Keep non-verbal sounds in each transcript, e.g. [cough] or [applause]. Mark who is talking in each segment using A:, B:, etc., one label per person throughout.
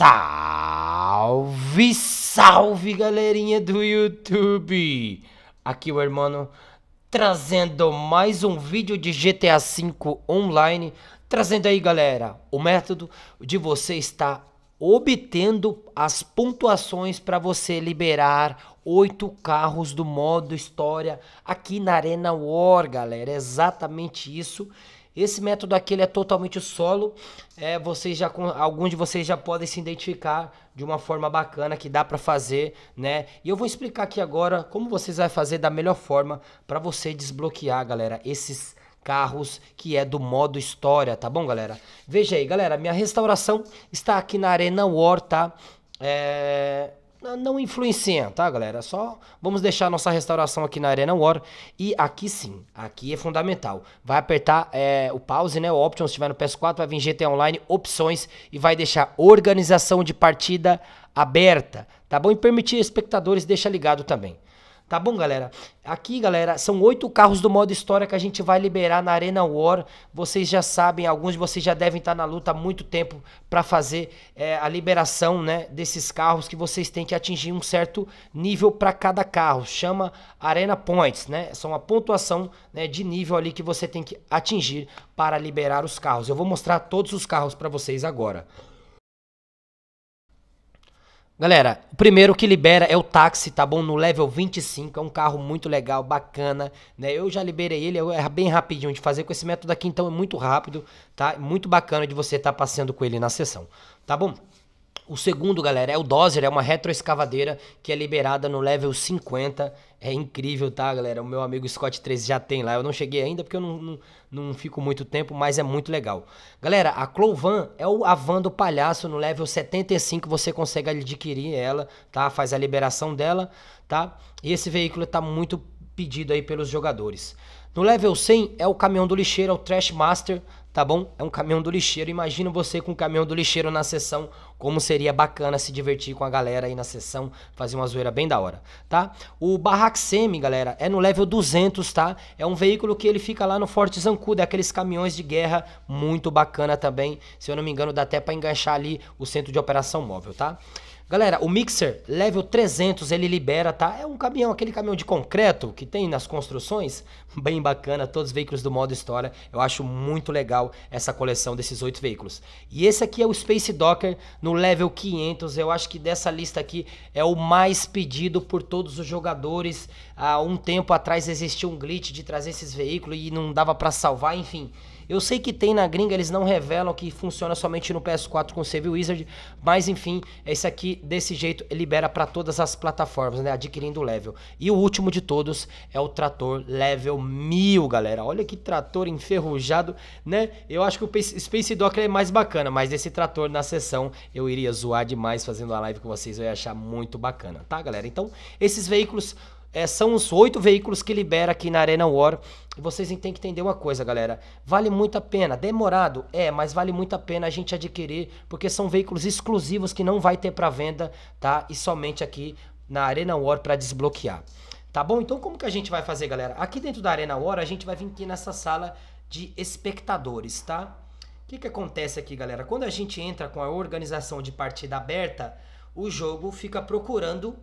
A: Salve, salve galerinha do YouTube! Aqui o irmão trazendo mais um vídeo de GTA V Online, trazendo aí galera o método de você estar obtendo as pontuações para você liberar oito carros do modo história aqui na Arena War, galera, é exatamente isso esse método aqui ele é totalmente solo. É, vocês já alguns de vocês já podem se identificar de uma forma bacana que dá para fazer, né? E eu vou explicar aqui agora como vocês vai fazer da melhor forma para você desbloquear, galera, esses carros que é do modo história, tá bom, galera? Veja aí, galera, minha restauração está aqui na Arena War, tá? É, não influencia, tá, galera? Só vamos deixar nossa restauração aqui na Arena War. E aqui sim, aqui é fundamental. Vai apertar é, o pause, né? O option, se tiver no PS4, vai vir GTA Online, opções e vai deixar organização de partida aberta, tá bom? E permitir espectadores deixar ligado também. Tá bom, galera? Aqui, galera, são oito carros do modo história que a gente vai liberar na Arena War. Vocês já sabem, alguns de vocês já devem estar tá na luta há muito tempo para fazer é, a liberação né, desses carros que vocês têm que atingir um certo nível para cada carro. Chama Arena Points, né? São a é pontuação né, de nível ali que você tem que atingir para liberar os carros. Eu vou mostrar todos os carros para vocês agora. Galera, o primeiro que libera é o táxi, tá bom? No level 25, é um carro muito legal, bacana, né? Eu já liberei ele, é bem rapidinho de fazer com esse método aqui, então é muito rápido, tá? Muito bacana de você estar tá passeando com ele na sessão, tá bom? O segundo, galera, é o dozer, é uma retroescavadeira que é liberada no level 50. É incrível, tá, galera? O meu amigo Scott 13 já tem lá. Eu não cheguei ainda porque eu não, não, não fico muito tempo, mas é muito legal. Galera, a Clovan é o van do palhaço no level 75. Você consegue adquirir ela, tá? Faz a liberação dela, tá? E esse veículo tá muito pedido aí pelos jogadores. No level 100 é o caminhão do lixeiro, é o Trash Master, tá bom? É um caminhão do lixeiro. Imagina você com um caminhão do lixeiro na sessão, como seria bacana se divertir com a galera aí na sessão, fazer uma zoeira bem da hora, tá? O Barrack Semi, galera, é no level 200, tá? É um veículo que ele fica lá no Forte Zancudo, é aqueles caminhões de guerra, muito bacana também. Se eu não me engano, dá até para enganchar ali o centro de operação móvel, tá? Galera, o mixer level 300 ele libera, tá? É um caminhão, aquele caminhão de concreto que tem nas construções, [laughs] bem bacana, todos os veículos do modo história. Eu acho muito legal essa coleção desses oito veículos. E esse aqui é o Space Docker no level 500. Eu acho que dessa lista aqui é o mais pedido por todos os jogadores há um tempo atrás existia um glitch de trazer esses veículos e não dava para salvar, enfim. Eu sei que tem na gringa, eles não revelam que funciona somente no PS4 com o Save Wizard, mas enfim, esse aqui desse jeito libera para todas as plataformas, né, adquirindo level. E o último de todos é o trator level 1000, galera. Olha que trator enferrujado, né? Eu acho que o Space Dock é mais bacana, mas esse trator na sessão eu iria zoar demais fazendo a live com vocês, eu ia achar muito bacana, tá, galera? Então, esses veículos é, são os oito veículos que libera aqui na Arena War. E vocês têm que entender uma coisa, galera. Vale muito a pena. Demorado? É, mas vale muito a pena a gente adquirir, porque são veículos exclusivos que não vai ter para venda, tá? E somente aqui na Arena War para desbloquear. Tá bom? Então como que a gente vai fazer, galera? Aqui dentro da Arena War, a gente vai vir aqui nessa sala de espectadores, tá? O que, que acontece aqui, galera? Quando a gente entra com a organização de partida aberta, o jogo fica procurando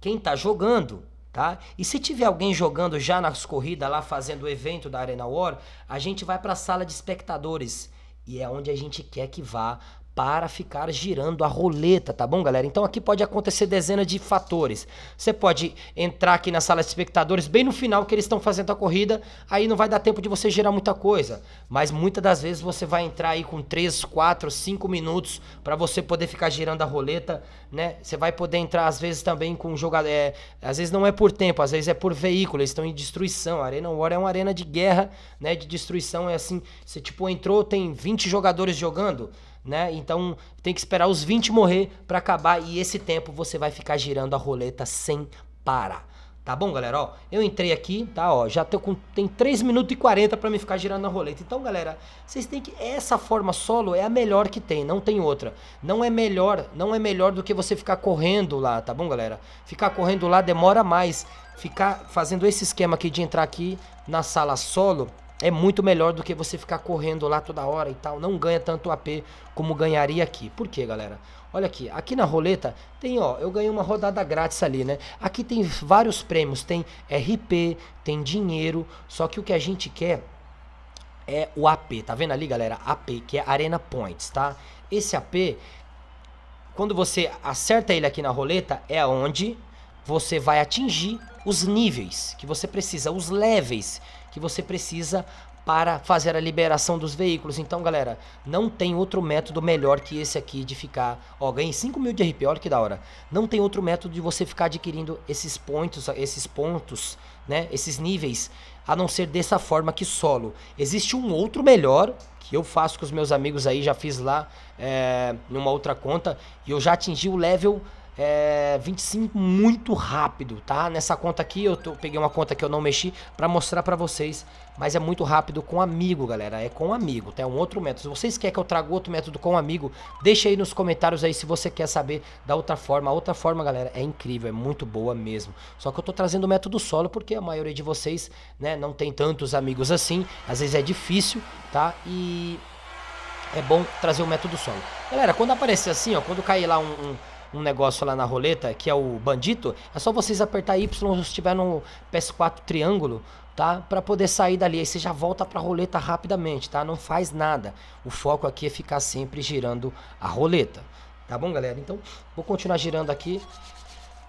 A: quem tá jogando, Tá? E se tiver alguém jogando já nas corridas lá fazendo o evento da Arena War, a gente vai para a sala de espectadores e é onde a gente quer que vá para ficar girando a roleta, tá bom, galera? Então aqui pode acontecer dezenas de fatores. Você pode entrar aqui na sala de espectadores bem no final que eles estão fazendo a corrida, aí não vai dar tempo de você gerar muita coisa, mas muitas das vezes você vai entrar aí com 3, 4, 5 minutos para você poder ficar girando a roleta, né? Você vai poder entrar às vezes também com jogador, é, às vezes não é por tempo, às vezes é por veículo, eles estão em destruição. A Arena War é uma arena de guerra, né, de destruição, é assim, você tipo entrou, tem 20 jogadores jogando, né? Então tem que esperar os 20 morrer para acabar e esse tempo você vai ficar girando a roleta sem parar. Tá bom, galera? Ó, eu entrei aqui, tá? Ó, já tô com tem 3 minutos e 40 para me ficar girando a roleta. Então, galera, vocês têm que essa forma solo é a melhor que tem, não tem outra. Não é melhor, não é melhor do que você ficar correndo lá, tá bom, galera? Ficar correndo lá demora mais. Ficar fazendo esse esquema aqui de entrar aqui na sala solo é muito melhor do que você ficar correndo lá toda hora e tal. Não ganha tanto AP como ganharia aqui. Por quê, galera? Olha aqui, aqui na roleta tem, ó, eu ganhei uma rodada grátis ali, né? Aqui tem vários prêmios, tem RP, tem dinheiro, só que o que a gente quer é o AP, tá vendo ali, galera? AP, que é Arena Points, tá? Esse AP, quando você acerta ele aqui na roleta, é onde você vai atingir os níveis que você precisa, os levels que você precisa para fazer a liberação dos veículos. Então, galera, não tem outro método melhor que esse aqui de ficar. Ó, ganhei 5 mil de RP, olha que da hora. Não tem outro método de você ficar adquirindo esses pontos, esses pontos, né? Esses níveis, a não ser dessa forma que solo. Existe um outro melhor que eu faço com os meus amigos aí, já fiz lá é, numa outra conta e eu já atingi o level é, 25 muito rápido, tá? Nessa conta aqui, eu, tô, eu peguei uma conta que eu não mexi para mostrar para vocês, mas é muito rápido com amigo, galera, é com amigo, tá? É um outro método. Se vocês querem que eu traga outro método com amigo, deixa aí nos comentários aí se você quer saber da outra forma. A outra forma, galera, é incrível, é muito boa mesmo. Só que eu tô trazendo o método solo porque a maioria de vocês, né, não tem tantos amigos assim, às vezes é difícil, tá? E é bom trazer o método solo. Galera, quando aparecer assim, ó, quando cair lá um, um um negócio lá na roleta, que é o Bandito, é só vocês apertar Y se tiver no PS4 triângulo, tá? Para poder sair dali. Aí você já volta para a roleta rapidamente, tá? Não faz nada. O foco aqui é ficar sempre girando a roleta. Tá bom, galera? Então, vou continuar girando aqui.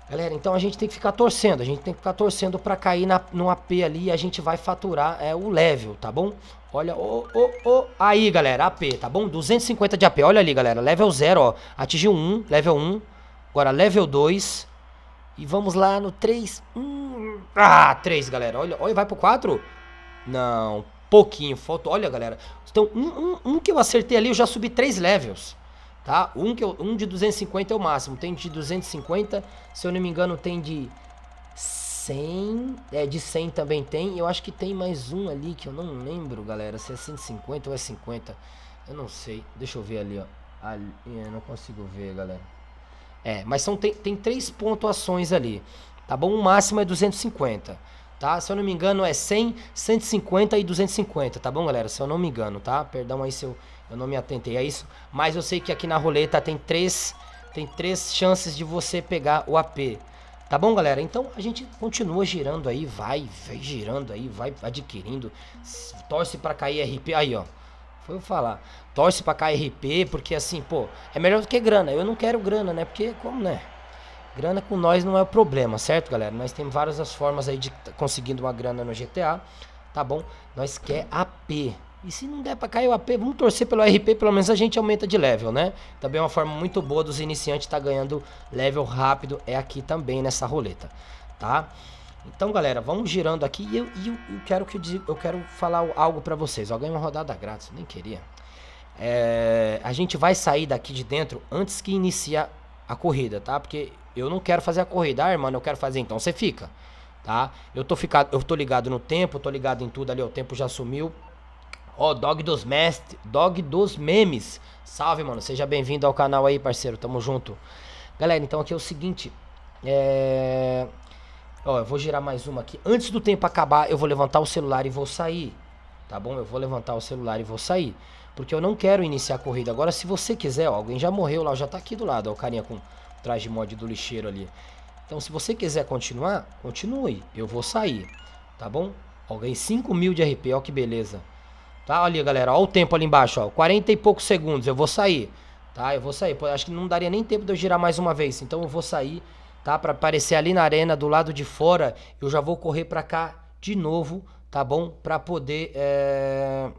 A: Galera, então a gente tem que ficar torcendo, a gente tem que ficar torcendo para cair na, no AP ali e a gente vai faturar é, o level, tá bom? Olha, ô, ô, ô, aí galera, AP, tá bom? 250 de AP, olha ali galera, level 0, ó, atingiu 1, level 1, Agora level 2. E vamos lá no 3. Hum, ah, 3, galera. Olha, olha, vai pro 4. Não, pouquinho. Falta. Olha, galera. Então, um, um, um, que eu acertei ali, eu já subi 3 levels. Tá? Um, que eu, um de 250 é o máximo. Tem de 250. Se eu não me engano, tem de 100. É, de 100 também tem. Eu acho que tem mais um ali que eu não lembro, galera. Se é 150 ou é 50. Eu não sei. Deixa eu ver ali, ó. Ali, eu não consigo ver, galera. É, mas são, tem, tem três pontuações ali, tá bom? O máximo é 250, tá? Se eu não me engano é 100, 150 e 250, tá bom, galera? Se eu não me engano, tá? Perdão aí se eu, eu não me atentei a isso, mas eu sei que aqui na roleta tem três, tem três chances de você pegar o AP, Tá bom, galera? Então a gente continua girando aí, vai, vai girando aí, vai adquirindo. Torce para cair RP. Aí, ó. Foi eu falar. Torce pra KRP, porque assim, pô, é melhor do que grana. Eu não quero grana, né? Porque, como, né? Grana com nós não é o problema, certo, galera? Nós temos várias as formas aí de tá conseguindo uma grana no GTA, tá bom? Nós quer AP. E se não der pra cair o AP, vamos torcer pelo RP, pelo menos a gente aumenta de level, né? Também é uma forma muito boa dos iniciantes estar tá ganhando level rápido, é aqui também nessa roleta, tá? Então, galera, vamos girando aqui e eu, eu, eu quero que eu, diga, eu quero falar algo para vocês. Alguém uma rodada grátis, nem queria. É, a gente vai sair daqui de dentro antes que inicie a corrida, tá? Porque eu não quero fazer a corrida, ah, irmão, eu quero fazer, então você fica, tá? Eu tô ficado, eu tô ligado no tempo, tô ligado em tudo ali, o tempo já sumiu. Ó, Dog dos Mestres, Dog dos Memes. Salve, mano. Seja bem-vindo ao canal aí, parceiro. Tamo junto. Galera, então aqui é o seguinte, é... Ó, eu vou girar mais uma aqui. Antes do tempo acabar, eu vou levantar o celular e vou sair. Tá bom? Eu vou levantar o celular e vou sair. Porque eu não quero iniciar a corrida. Agora, se você quiser, ó, alguém já morreu lá, já tá aqui do lado, ó, o carinha com traje mod do lixeiro ali. Então, se você quiser continuar, continue. Eu vou sair, tá bom? Alguém 5 mil de RP, ó que beleza. Tá, olha ali, galera, ó o tempo ali embaixo, ó. 40 e poucos segundos, eu vou sair. Tá, eu vou sair. Pô, acho que não daria nem tempo de eu girar mais uma vez, então eu vou sair tá? Para aparecer ali na arena do lado de fora, eu já vou correr para cá de novo, tá bom? Para poder é...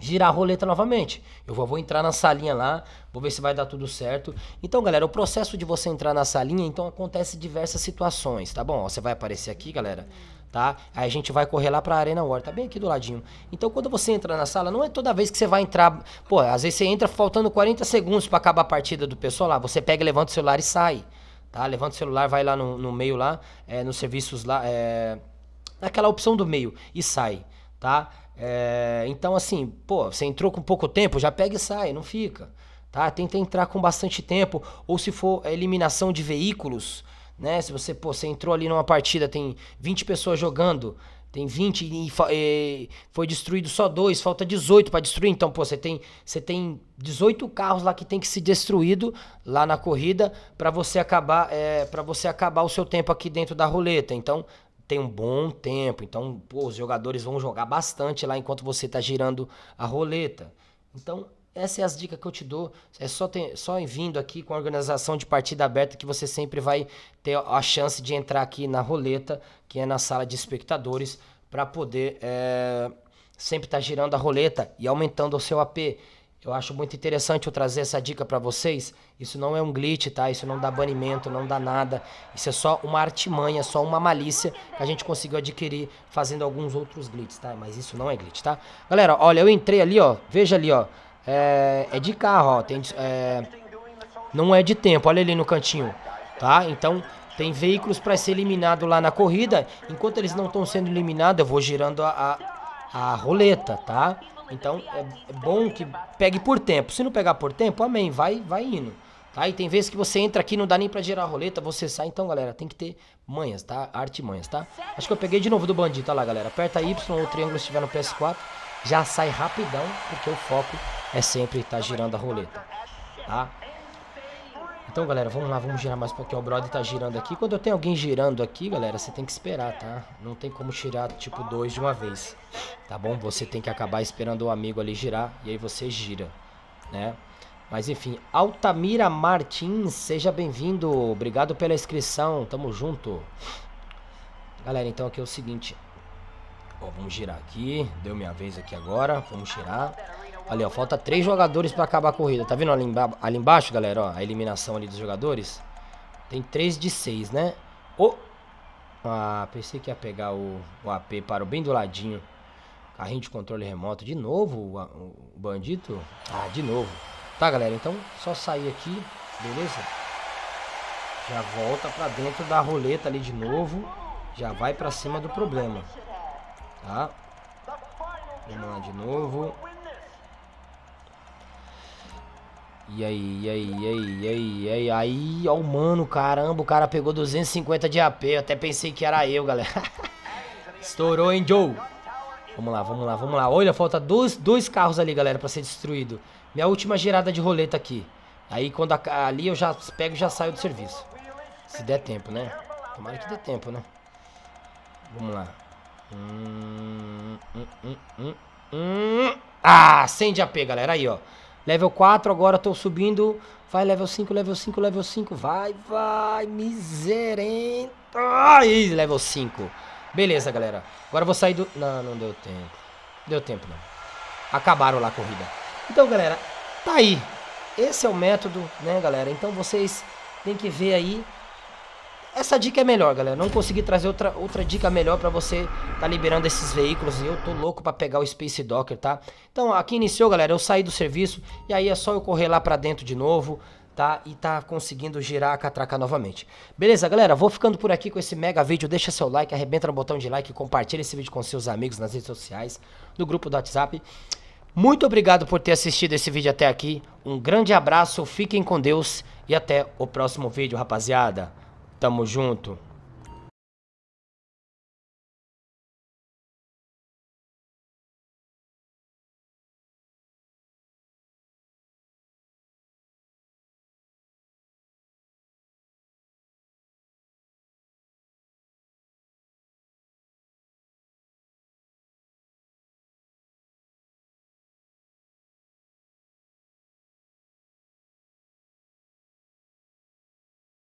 A: girar a roleta novamente. Eu vou, vou entrar na salinha lá, vou ver se vai dar tudo certo. Então, galera, o processo de você entrar na salinha, então acontece diversas situações, tá bom? Ó, você vai aparecer aqui, galera tá? Aí a gente vai correr lá pra Arena War, tá bem aqui do ladinho. Então quando você entra na sala, não é toda vez que você vai entrar, pô, às vezes você entra faltando 40 segundos para acabar a partida do pessoal lá, você pega, levanta o celular e sai. Tá? Levanta o celular, vai lá no, no meio lá, é, nos serviços lá, é, naquela opção do meio e sai, tá? É, então assim, pô, você entrou com pouco tempo, já pega e sai, não fica, tá? Tenta entrar com bastante tempo, ou se for eliminação de veículos, né? Se você, pô, você entrou ali numa partida, tem 20 pessoas jogando, tem 20 e, e eh, foi destruído só dois, falta 18 para destruir. Então, pô, você tem, você tem 18 carros lá que tem que ser destruído lá na corrida para você acabar é, eh, para você acabar o seu tempo aqui dentro da roleta. Então, tem um bom tempo. Então, pô, os jogadores vão jogar bastante lá enquanto você está girando a roleta. Então, essa é as dicas que eu te dou. É só, ter, só vindo aqui com a organização de partida aberta que você sempre vai ter a chance de entrar aqui na roleta, que é na sala de espectadores, para poder é, sempre estar tá girando a roleta e aumentando o seu AP. Eu acho muito interessante eu trazer essa dica para vocês. Isso não é um glitch, tá? Isso não dá banimento, não dá nada. Isso é só uma artimanha, só uma malícia que a gente conseguiu adquirir fazendo alguns outros glitches, tá? Mas isso não é glitch, tá? Galera, olha, eu entrei ali, ó. Veja ali, ó é, é de carro, ó. Tem, é, não é de tempo, olha ali no cantinho, tá? Então tem veículos para ser eliminado lá na corrida. Enquanto eles não estão sendo eliminados, eu vou girando a, a, a roleta, tá? Então é, é bom que pegue por tempo. Se não pegar por tempo, amém, vai, vai indo. Tá? E tem vezes que você entra aqui, não dá nem pra girar a roleta, você sai. Então, galera, tem que ter manhas, tá? Arte manhas, tá? Acho que eu peguei de novo do bandido, tá lá, galera. Aperta Y ou triângulo se estiver no PS4 já sai rapidão, porque o foco é sempre estar tá girando a roleta, tá? Então, galera, vamos lá, vamos girar mais um pouquinho. O brother tá girando aqui. Quando eu tenho alguém girando aqui, galera, você tem que esperar, tá? Não tem como tirar, tipo, dois de uma vez, tá bom? Você tem que acabar esperando o amigo ali girar e aí você gira, né? Mas, enfim, Altamira Martins, seja bem-vindo. Obrigado pela inscrição, tamo junto. Galera, então aqui é o seguinte vamos girar aqui. Deu minha vez aqui agora. Vamos girar. Ali, ó. Falta três jogadores pra acabar a corrida. Tá vendo ali, ali embaixo, galera? Ó, a eliminação ali dos jogadores. Tem três de seis, né? Oh! Ah, pensei que ia pegar o, o AP. Parou bem do ladinho. Carrinho de controle remoto. De novo o, o bandido? Ah, de novo. Tá, galera? Então, só sair aqui. Beleza? Já volta pra dentro da roleta ali de novo. Já vai pra cima do problema. Tá? Vamos lá de novo. E aí, e aí, e aí, e aí, e aí, aí, ó, mano, caramba, o cara pegou 250 de AP, eu até pensei que era eu, galera. [laughs] Estourou, hein, Joe? Vamos lá, vamos lá, vamos lá. Olha, falta dois, dois carros ali, galera, pra ser destruído. Minha última girada de roleta aqui. Aí, quando a, ali eu já pego, já saio do serviço. Se der tempo, né? Tomara que dê tempo, né? Vamos lá. Hum hum hum, hum, hum, hum, ah, acende de AP, galera. Aí, ó. Level 4, agora tô subindo. Vai, level 5, level 5, level 5. Vai, vai, miserenta. Aí, level 5. Beleza, galera. Agora eu vou sair do... Não, não deu tempo. Deu tempo, não. Acabaram lá a corrida. Então, galera, tá aí. Esse é o método, né, galera? Então vocês têm que ver aí essa dica é melhor, galera. Não consegui trazer outra, outra dica melhor para você tá liberando esses veículos. e Eu tô louco para pegar o Space Docker, tá? Então, aqui iniciou, galera. Eu saí do serviço e aí é só eu correr lá para dentro de novo, tá? E tá conseguindo girar a catraca novamente. Beleza, galera? Vou ficando por aqui com esse mega vídeo. Deixa seu like, arrebenta no botão de like, compartilha esse vídeo com seus amigos nas redes sociais, no grupo do WhatsApp. Muito obrigado por ter assistido esse vídeo até aqui. Um grande abraço, fiquem com Deus e até o próximo vídeo, rapaziada. Tamo junto.